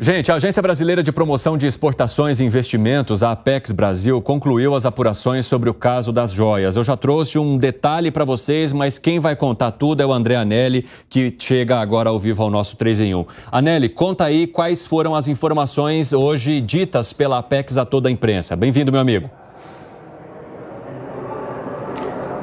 Gente, a Agência Brasileira de Promoção de Exportações e Investimentos, a Apex Brasil, concluiu as apurações sobre o caso das joias. Eu já trouxe um detalhe para vocês, mas quem vai contar tudo é o André Anelli, que chega agora ao vivo ao nosso 3 em 1. Anelli, conta aí quais foram as informações hoje ditas pela Apex a toda a imprensa. Bem-vindo, meu amigo.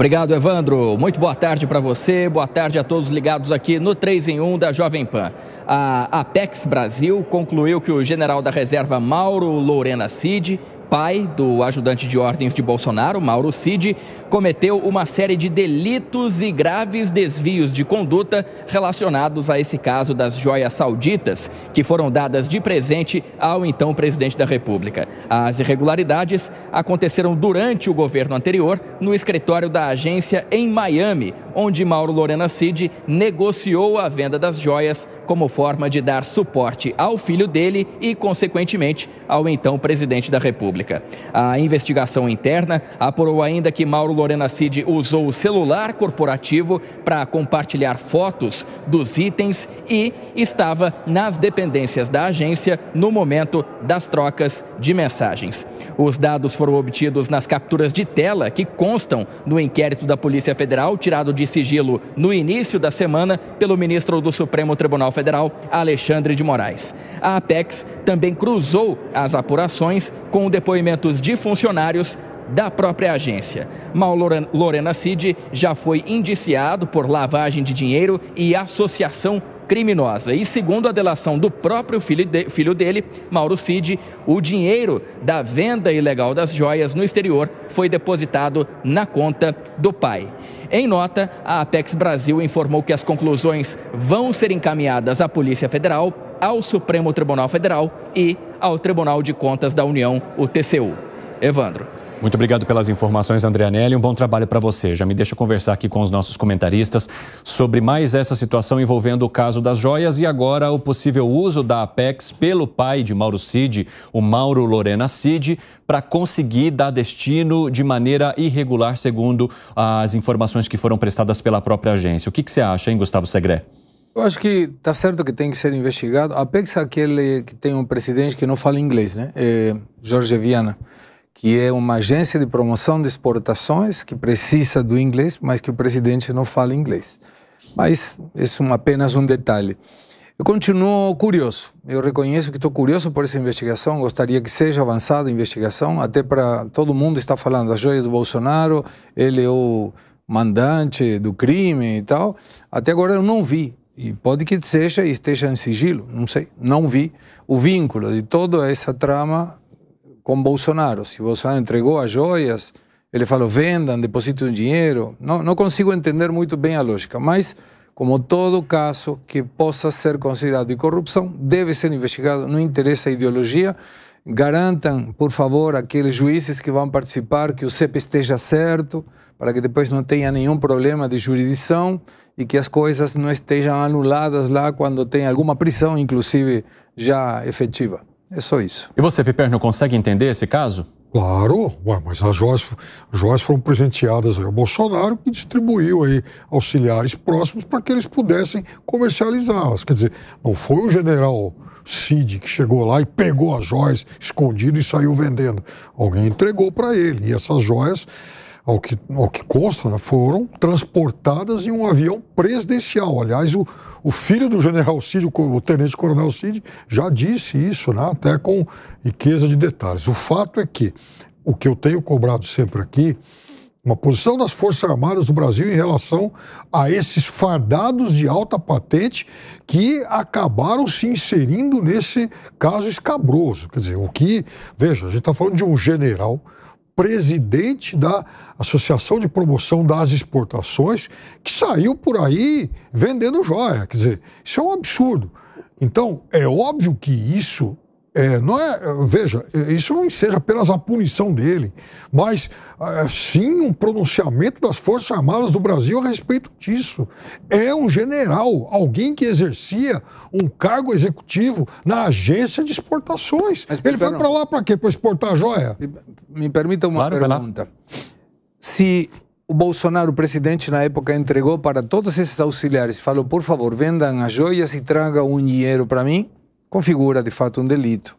Obrigado, Evandro. Muito boa tarde para você, boa tarde a todos ligados aqui no 3 em 1 da Jovem Pan. A Apex Brasil concluiu que o general da reserva Mauro Lorena Cid pai do ajudante de ordens de Bolsonaro, Mauro Cid, cometeu uma série de delitos e graves desvios de conduta relacionados a esse caso das joias sauditas, que foram dadas de presente ao então presidente da República. As irregularidades aconteceram durante o governo anterior no escritório da agência em Miami, onde Mauro Lorena Cid negociou a venda das joias como forma de dar suporte ao filho dele e, consequentemente, ao então presidente da República. A investigação interna apurou ainda que Mauro Lorena Cid usou o celular corporativo para compartilhar fotos dos itens e estava nas dependências da agência no momento das trocas de mensagens. Os dados foram obtidos nas capturas de tela que constam do inquérito da Polícia Federal tirado de de sigilo no início da semana pelo ministro do Supremo Tribunal Federal, Alexandre de Moraes. A Apex também cruzou as apurações com depoimentos de funcionários da própria agência. Mal Lorena Cid já foi indiciado por lavagem de dinheiro e associação criminosa. E segundo a delação do próprio filho, de, filho dele, Mauro Cid, o dinheiro da venda ilegal das joias no exterior foi depositado na conta do pai. Em nota, a Apex Brasil informou que as conclusões vão ser encaminhadas à Polícia Federal, ao Supremo Tribunal Federal e ao Tribunal de Contas da União, o TCU. Evandro. Muito obrigado pelas informações, Anelli. Um bom trabalho para você. Já me deixa conversar aqui com os nossos comentaristas sobre mais essa situação envolvendo o caso das joias e agora o possível uso da Apex pelo pai de Mauro Cid, o Mauro Lorena Cid, para conseguir dar destino de maneira irregular, segundo as informações que foram prestadas pela própria agência. O que, que você acha, hein, Gustavo Segré? Eu acho que tá certo que tem que ser investigado. A Apex é aquele que tem um presidente que não fala inglês, né? É Jorge Viana que é uma agência de promoção de exportações que precisa do inglês, mas que o presidente não fala inglês. Mas isso é apenas um detalhe. Eu continuo curioso. Eu reconheço que estou curioso por essa investigação. Gostaria que seja avançada a investigação, até para todo mundo está falando das joias do Bolsonaro. Ele é o mandante do crime e tal. Até agora eu não vi. E pode que seja e esteja em sigilo, não sei, não vi o vínculo de toda essa trama com Bolsonaro. Se Bolsonaro entregou as joias, ele falou vendam, depositem dinheiro. Não, não consigo entender muito bem a lógica, mas como todo caso que possa ser considerado de corrupção, deve ser investigado, não interessa a ideologia. Garantam, por favor, aqueles juízes que vão participar que o CEP esteja certo, para que depois não tenha nenhum problema de jurisdição e que as coisas não estejam anuladas lá quando tem alguma prisão, inclusive já efetiva. É só isso. E você, Piper, não consegue entender esse caso? Claro, ué, mas as joias, joias foram presenteadas ao Bolsonaro que distribuiu aí auxiliares próximos para que eles pudessem comercializá-las. Quer dizer, não foi o general Cid que chegou lá e pegou as joias escondido e saiu vendendo. Alguém entregou para ele. E essas joias ao que, ao que consta, né, foram transportadas em um avião presidencial. Aliás, o, o filho do general Cid, o tenente coronel Cid, já disse isso, né? até com riqueza de detalhes. O fato é que o que eu tenho cobrado sempre aqui, uma posição das Forças Armadas do Brasil em relação a esses fardados de alta patente que acabaram se inserindo nesse caso escabroso. Quer dizer, o que, veja, a gente está falando de um general presidente da Associação de Promoção das Exportações, que saiu por aí vendendo joia. Quer dizer, isso é um absurdo. Então, é óbvio que isso é, não é, veja, isso não seja apenas a punição dele, mas é, sim um pronunciamento das Forças Armadas do Brasil a respeito disso. É um general, alguém que exercia um cargo executivo na agência de exportações. Mas, Ele foi para lá para quê? Para exportar joia? Me, me permita uma claro, pergunta. Se o Bolsonaro, o presidente, na época, entregou para todos esses auxiliares, falou, por favor, vendam as joias e tragam um dinheiro para mim configura de fato um delito.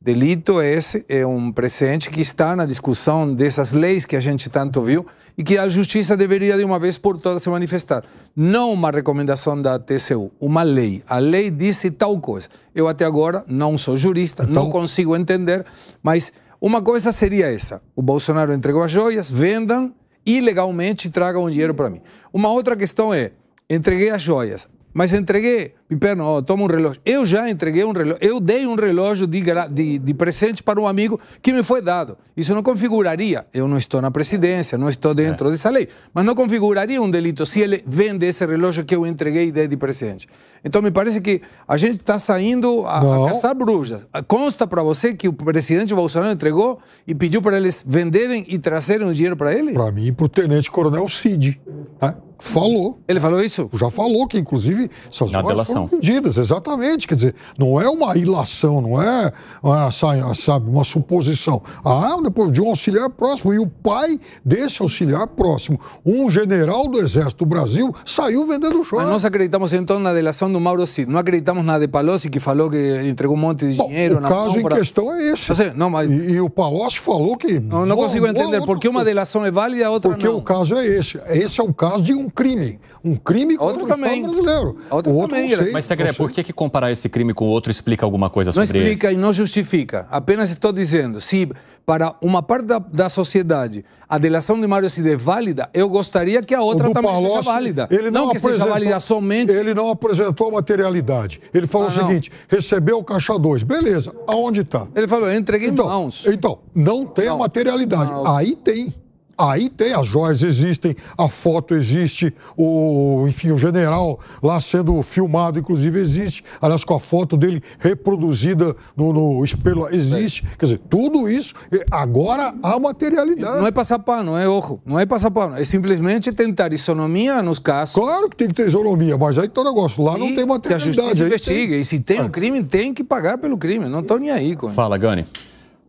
Delito esse é um precedente que está na discussão dessas leis que a gente tanto viu e que a justiça deveria de uma vez por todas se manifestar. Não uma recomendação da TCU, uma lei. A lei disse tal coisa. Eu até agora não sou jurista, então... não consigo entender, mas uma coisa seria essa: o Bolsonaro entregou as joias, vendam ilegalmente e tragam o dinheiro para mim. Uma outra questão é: entreguei as joias, mas entreguei Piperno, oh, toma um relógio. Eu já entreguei um relógio, eu dei um relógio de, de, de, presente para um amigo que me foi dado. Isso não configuraria, eu não estou na presidência, não estou dentro é. dessa lei, mas não configuraria um delito se ele vende esse relógio que eu entreguei e dei de presente. Então me parece que a gente está saindo a, a caçar brujas. Consta para você que o presidente Bolsonaro entregou e pediu para eles venderem e trazerem o dinheiro para ele? Para mim e para o tenente coronel Cid. Né? Falou. Ele falou isso? Já falou, que inclusive. Essas Na delação ilação. Medidas, exatamente. Quer dizer, não é uma ilação, não é uma, é, sabe, uma suposição. Ah, depois de um auxiliar próximo. E o pai desse auxiliar próximo, um general do Exército do Brasil, saiu vendendo choque. Mas nós acreditamos então na delação do Mauro Cid. Não acreditamos na de Palocci, que falou que entregou um monte de Bom, dinheiro o na caso compra. em questão é esse. Sei, não, mas... e, e, o Palocci falou que. Não, não consigo entender por que uma delação é válida e a outra porque não. Porque o caso é esse. Esse é o caso de um crime. Um crime contra outro o também. Estado brasileiro. Outro, outro também. Era sei. Mas, Segre, por que, que comparar esse crime com outro explica alguma coisa sobre isso? Não explica esse? e não justifica. Apenas estou dizendo, se para uma parte da, da sociedade a delação de Mário Cid é válida, eu gostaria que a outra também Palocci, seja válida. Ele não, não que seja válida somente... Ele não apresentou materialidade. Ele falou ah, o seguinte, recebeu o caixa 2. Beleza, aonde está? Ele falou, eu entreguei então, mãos. Então, não tem não. a materialidade. Aí tem. Aí tem as joias, existem, a foto existe, o, enfim, o general lá sendo filmado, inclusive, existe. Aliás, com a foto dele reproduzida no, no espelho, existe. Quer dizer, tudo isso, agora há materialidade. Não é passar pano, é ojo. Não é passar pano. É simplesmente tentar isonomia nos casos. Claro que tem que ter isonomia, mas aí todo tá negócio lá e não tem materialidade. Que a justiça investiga. Tem... E se tem é. um crime, tem que pagar pelo crime. Não estão nem aí. Com Fala, Gani.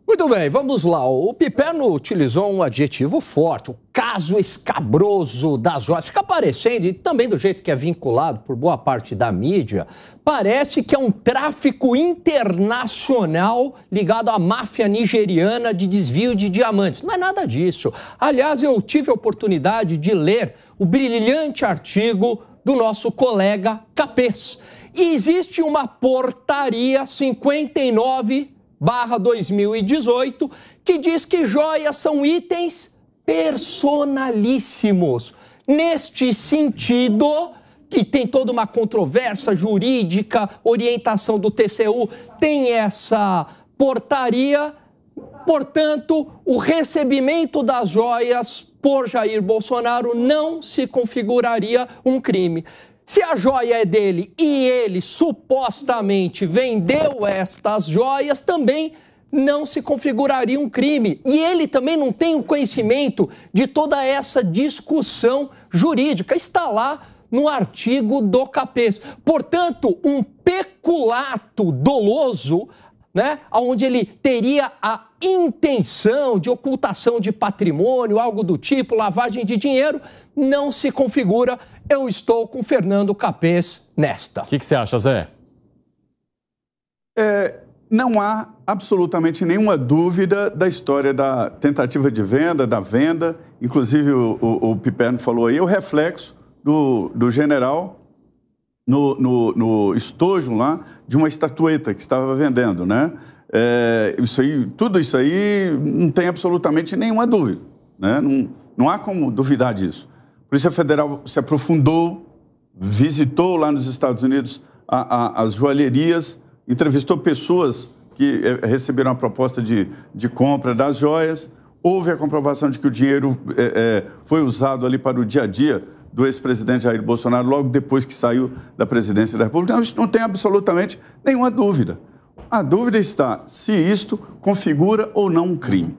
Muito bem, vamos lá. O Piperno utilizou um adjetivo forte, o caso escabroso das joias. Fica aparecendo, e também do jeito que é vinculado por boa parte da mídia, parece que é um tráfico internacional ligado à máfia nigeriana de desvio de diamantes. Não é nada disso. Aliás, eu tive a oportunidade de ler o brilhante artigo do nosso colega Capês. E existe uma portaria 59 barra 2018, que diz que joias são itens personalíssimos. Neste sentido, que tem toda uma controvérsia jurídica, orientação do TCU, tem essa portaria. Portanto, o recebimento das joias por Jair Bolsonaro não se configuraria um crime. Se a joia é dele e ele supostamente vendeu estas joias, também não se configuraria um crime. E ele também não tem o conhecimento de toda essa discussão jurídica. Está lá no artigo do CAPES. Portanto, um peculato doloso, né, onde ele teria a intenção de ocultação de patrimônio, algo do tipo, lavagem de dinheiro, não se configura eu estou com Fernando Capês nesta. O que, que, você acha, Zé? É, não há absolutamente nenhuma dúvida da história da tentativa de venda, da venda. Inclusive, o, o, o Piperno falou aí, é o reflexo do, do general no, no, no, estojo lá de uma estatueta que estava vendendo, né? É, isso aí, tudo isso aí não tem absolutamente nenhuma dúvida, né? Não, não há como duvidar disso. Polícia Federal se aprofundou, visitou lá nos Estados Unidos a, a, as joalherias, entrevistou pessoas que eh, receberam a proposta de, de compra das joias. Houve a comprovação de que o dinheiro é, é, foi usado ali para o dia a dia do ex-presidente Jair Bolsonaro logo depois que saiu da presidência da República. Não, isso não tem absolutamente nenhuma dúvida. A dúvida está se isto configura ou não um crime.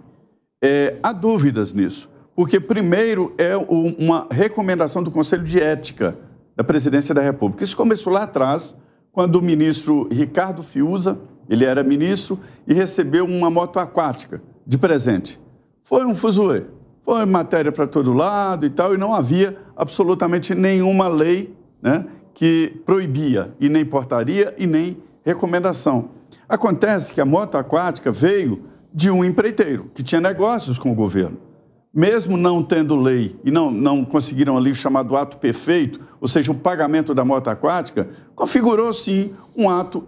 É, há dúvidas nisso. Porque, primeiro, é uma recomendação do Conselho de Ética da Presidência da República. Isso começou lá atrás, quando o ministro Ricardo Fiuza, ele era ministro, e recebeu uma moto aquática de presente. Foi um fuzuê, foi matéria para todo lado e tal, e não havia absolutamente nenhuma lei né, que proibia, e nem portaria, e nem recomendação. Acontece que a moto aquática veio de um empreiteiro que tinha negócios com o governo mesmo não tendo lei e não, não conseguiram ali o chamado ato perfeito, ou seja, o pagamento da moto aquática, configurou sim um ato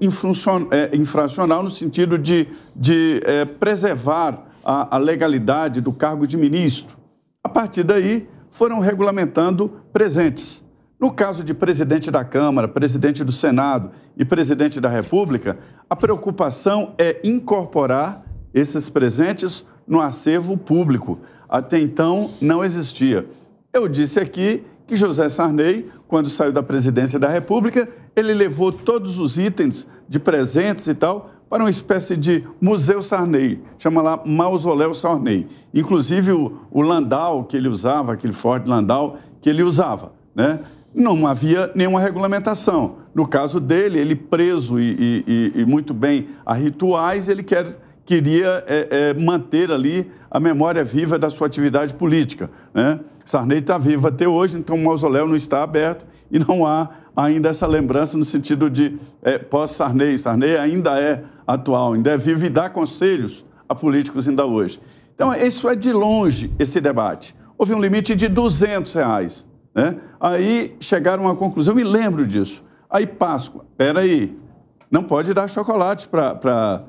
é, infracional no sentido de, de é, preservar a, a legalidade do cargo de ministro. A partir daí, foram regulamentando presentes. No caso de presidente da Câmara, presidente do Senado e presidente da República, a preocupação é incorporar esses presentes no acervo público até então não existia. Eu disse aqui que José Sarney, quando saiu da presidência da República, ele levou todos os itens de presentes e tal para uma espécie de Museu Sarney, chama lá Mausoléu Sarney. Inclusive o, o Landau que ele usava, aquele Ford Landau que ele usava, né? Não havia nenhuma regulamentação. No caso dele, ele preso e, e, e muito bem a rituais, ele quer queria é, é, manter ali a memória viva da sua atividade política. Né? Sarney está vivo até hoje, então o mausoléu não está aberto e não há ainda essa lembrança no sentido de é, pós-Sarney. Sarney ainda é atual, ainda é vivo e dá conselhos a políticos ainda hoje. Então, isso é de longe, esse debate. Houve um limite de 200 reais. Né? Aí chegaram à conclusão, me lembro disso. Aí Páscoa, peraí, não pode dar chocolate para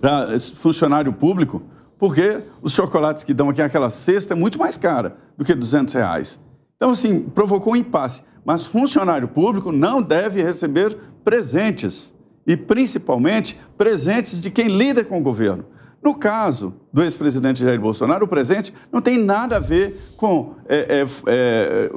para funcionário público, porque os chocolates que dão aqui aquela cesta é muito mais cara do que 200 reais. Então, assim, provocou um impasse. Mas funcionário público não deve receber presentes, e principalmente presentes de quem lida com o governo. No caso do ex-presidente Jair Bolsonaro, o presente não tem nada a ver com é, é, é,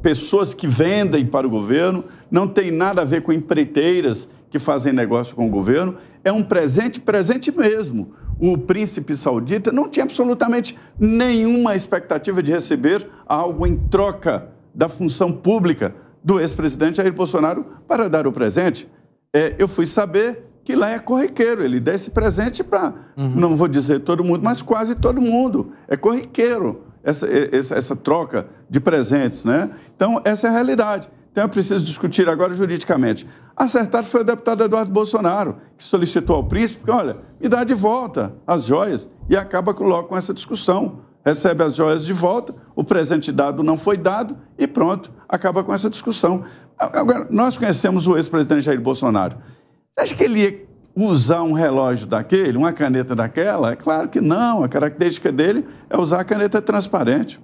pessoas que vendem para o governo, não tem nada a ver com empreiteiras que fazem negócio com o governo, é um presente, presente mesmo. O príncipe saudita não tinha absolutamente nenhuma expectativa de receber algo em troca da função pública do ex-presidente Jair Bolsonaro para dar o presente. É, eu fui saber que lá é corriqueiro, ele dá esse presente para, uhum. não vou dizer todo mundo, mas quase todo mundo. É corriqueiro essa, essa, essa troca de presentes, né? Então, essa é a realidade. Então eu preciso discutir agora juridicamente. Acertado foi o deputado Eduardo Bolsonaro, que solicitou ao príncipe que, olha, me dá de volta as joias e acaba logo com essa discussão. Recebe as joias de volta, o presente dado não foi dado e pronto, acaba com essa discussão. Agora, nós conhecemos o ex-presidente Jair Bolsonaro. Você acha que ele ia usar um relógio daquele, uma caneta daquela? É claro que não. A característica dele é usar a caneta transparente.